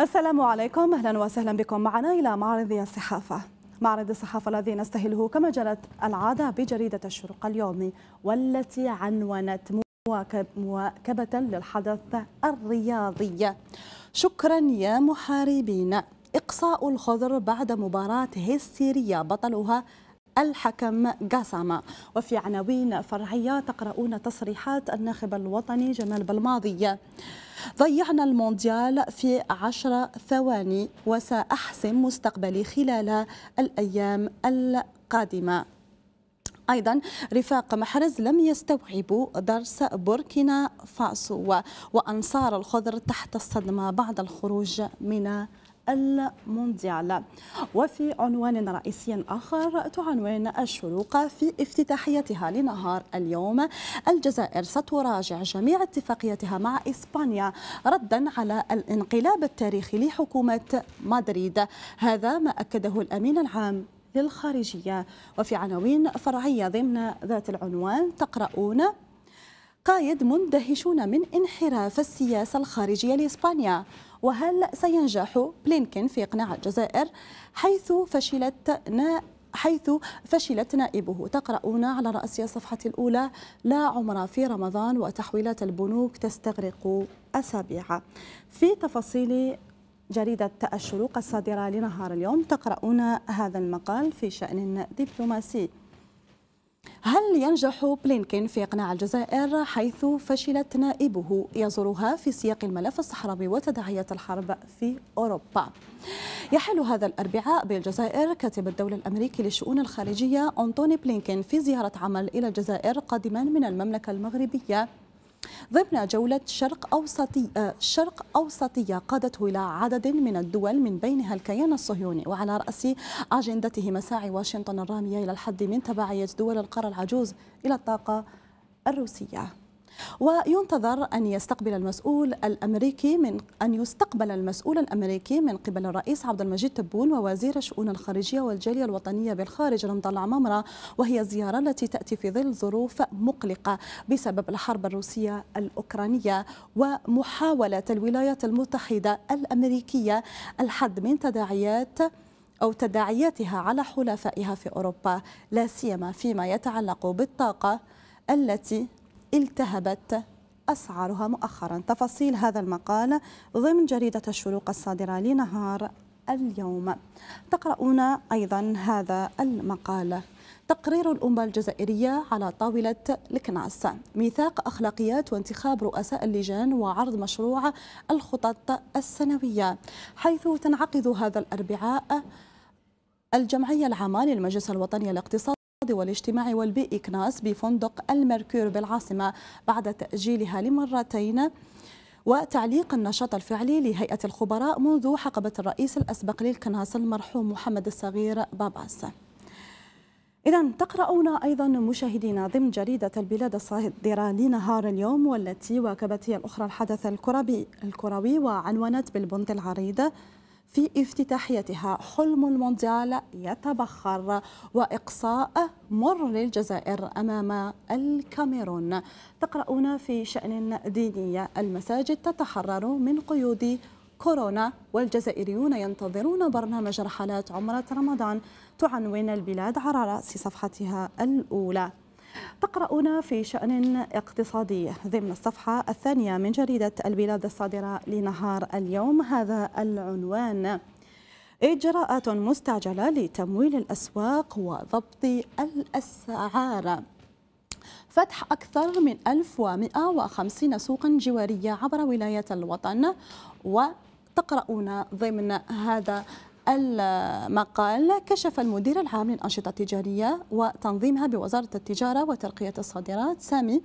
السلام عليكم اهلا وسهلا بكم معنا الى معرض الصحافه معرض الصحافه الذي نستهله كما جرت العاده بجريده الشرق اليومي والتي عنونت مواكبه للحدث الرياضي شكرا يا محاربين اقصاء الخضر بعد مباراه هستيريه بطلها الحكم قاسم وفي عناوين فرعية تقرؤون تصريحات الناخب الوطني جمال بلماضي ضيعنا المونديال في عشر ثواني وسأحسم مستقبلي خلال الأيام القادمة ايضا رفاق محرز لم يستوعبوا درس بوركينا فاسو وانصار الخضر تحت الصدمه بعد الخروج من المونديال وفي عنوان رئيسي آخر تعنون الشروق في افتتاحيتها لنهار اليوم الجزائر ستراجع جميع اتفاقيتها مع إسبانيا ردا على الانقلاب التاريخي لحكومة مدريد هذا ما أكده الأمين العام للخارجية وفي عناوين فرعية ضمن ذات العنوان تقرؤون قايد مندهشون من انحراف السياسة الخارجية لإسبانيا وهل سينجح بلينكين في إقناع الجزائر حيث فشلت نا حيث فشلت نائبه تقرؤون على رأس الصفحة الأولى لا عمر في رمضان وتحويلات البنوك تستغرق أسابيع في تفاصيل جريدة الشروق الصادرة لنهار اليوم تقرؤون هذا المقال في شأن دبلوماسي هل ينجح بلينكين في إقناع الجزائر حيث فشلت نائبه يزورها في سياق الملف الصحراوي وتداعيات الحرب في أوروبا يحل هذا الأربعاء بالجزائر كاتب الدولة الأمريكي للشؤون الخارجية أنتوني بلينكين في زيارة عمل إلى الجزائر قادما من المملكة المغربية ضمن جولة شرق أوسطية, آه، شرق أوسطية قادته إلى عدد من الدول من بينها الكيان الصهيوني وعلى رأس أجندته مساعي واشنطن الرامية إلى الحد من تبعية دول القارة العجوز إلى الطاقة الروسية وينتظر أن يستقبل المسؤول الأمريكي من أن يستقبل المسؤول الأمريكي من قبل الرئيس عبد المجيد تبون ووزير الشؤون الخارجية والجالية الوطنية بالخارج رمضان العمامرة وهي الزيارة التي تأتي في ظل ظروف مقلقة بسبب الحرب الروسية الأوكرانية ومحاولة الولايات المتحدة الأمريكية الحد من تداعيات أو تداعياتها على حلفائها في أوروبا لا سيما فيما يتعلق بالطاقة التي التهبت أسعارها مؤخرا تفاصيل هذا المقال ضمن جريدة الشروق الصادرة لنهار اليوم تقرؤون أيضا هذا المقال تقرير الأمة الجزائرية على طاولة الكناس ميثاق أخلاقيات وانتخاب رؤساء اللجان وعرض مشروع الخطط السنوية حيث تنعقد هذا الأربعاء الجمعية العامة للمجلس الوطني الاقتصادي والاجتماعي والبيئي كناس بفندق المركور بالعاصمة بعد تأجيلها لمرتين وتعليق النشاط الفعلي لهيئة الخبراء منذ حقبة الرئيس الأسبق للكناس المرحوم محمد الصغير باباس إذا تقرؤون أيضا مشاهدينا ضمن جريدة البلاد الصادرة لنهار اليوم والتي واكبت هي الأخرى الحدث الكروي الكروي وعنونت بالبنت العريضة في افتتاحيتها حلم المونديال يتبخر وإقصاء مر للجزائر أمام الكاميرون تقرؤون في شأن ديني المساجد تتحرر من قيود كورونا والجزائريون ينتظرون برنامج رحلات عمرة رمضان تعنون البلاد على رأس صفحتها الأولى تقرأنا في شأن اقتصادي ضمن الصفحة الثانية من جريدة البلاد الصادرة لنهار اليوم هذا العنوان إجراءات مستعجلة لتمويل الأسواق وضبط الأسعار فتح أكثر من 1150 سوقا جوارية عبر ولاية الوطن وتقرؤون ضمن هذا المقال كشف المدير العام للأنشطة التجارية وتنظيمها بوزارة التجارة وترقية الصادرات سامي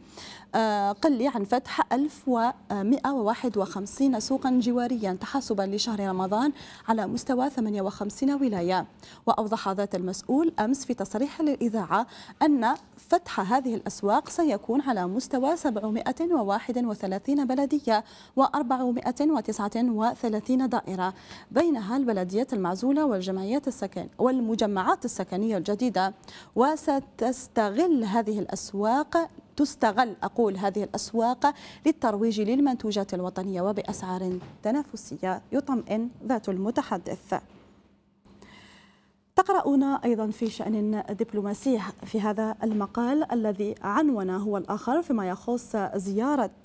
آه، قلي عن فتح 1151 سوقا جواريا تحسبا لشهر رمضان على مستوى 58 ولاية وأوضح ذات المسؤول أمس في تصريح للإذاعة أن فتح هذه الأسواق سيكون على مستوى 731 بلدية و439 دائرة بينها البلدية المعروفة المعزولة والجمعيات السكن والمجمعات السكنية الجديدة وستستغل هذه الأسواق تستغل أقول هذه الأسواق للترويج للمنتوجات الوطنية وبأسعار تنافسية يطمئن ذات المتحدث تقرأنا أيضا في شأن دبلوماسي في هذا المقال الذي عنونه هو الآخر فيما يخص زيارة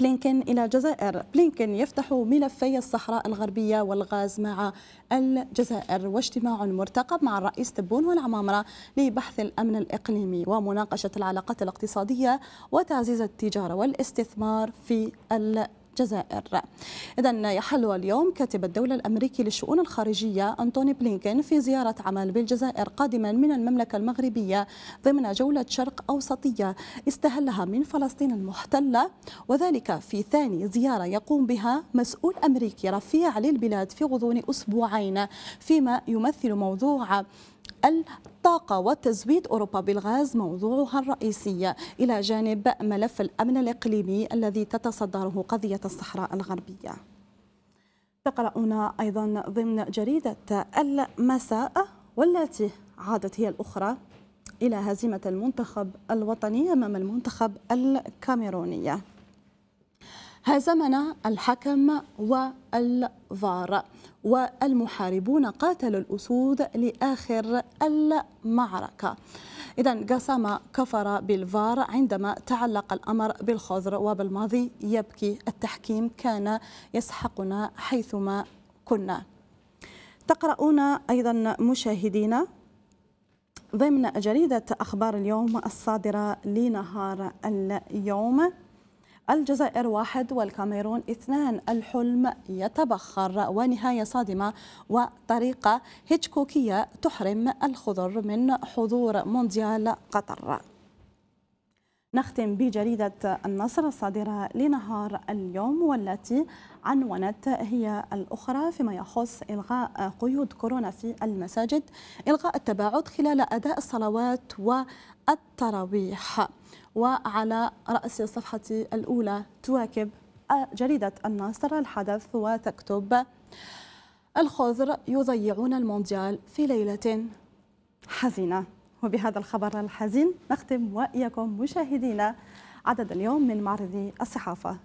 بلينكن إلى الجزائر بلينكن يفتح ملفي الصحراء الغربية والغاز مع الجزائر واجتماع مرتقب مع الرئيس تبون والعمامرة لبحث الأمن الإقليمي ومناقشة العلاقات الاقتصادية وتعزيز التجارة والاستثمار في الجزائر إذا يحل اليوم كاتب الدولة الأمريكي للشؤون الخارجية أنتوني بلينكين في زيارة عمل بالجزائر قادما من المملكة المغربية ضمن جولة شرق أوسطية استهلها من فلسطين المحتلة وذلك في ثاني زيارة يقوم بها مسؤول أمريكي رفيع للبلاد في غضون أسبوعين فيما يمثل موضوع الطاقة وتزويد أوروبا بالغاز موضوعها الرئيسي إلى جانب ملف الأمن الإقليمي الذي تتصدره قضية الصحراء الغربية تقرأنا أيضا ضمن جريدة المساء والتي عادت هي الأخرى إلى هزيمة المنتخب الوطني أمام المنتخب الكاميروني هزمنا الحكم والفار والمحاربون قاتلوا الأسود لآخر المعركة إذا قسم كفر بالفار عندما تعلق الأمر بالخضر وبالماضي يبكي التحكيم كان يسحقنا حيثما كنا تقرؤون أيضا مشاهدينا ضمن جريدة أخبار اليوم الصادرة لنهار اليوم الجزائر واحد والكاميرون اثنان الحلم يتبخر ونهاية صادمة وطريقة هيتشكوكية تحرم الخضر من حضور مونديال قطر نختم بجريدة النصر الصادرة لنهار اليوم والتي عنونت هي الأخرى فيما يخص إلغاء قيود كورونا في المساجد إلغاء التباعد خلال أداء الصلوات والتراويح وعلى رأس الصفحة الأولى تواكب جريدة النصر الحدث وتكتب الخضر يضيعون المونديال في ليلة حزينة وبهذا الخبر الحزين نختم وإياكم مشاهدينا عدد اليوم من معرض الصحافة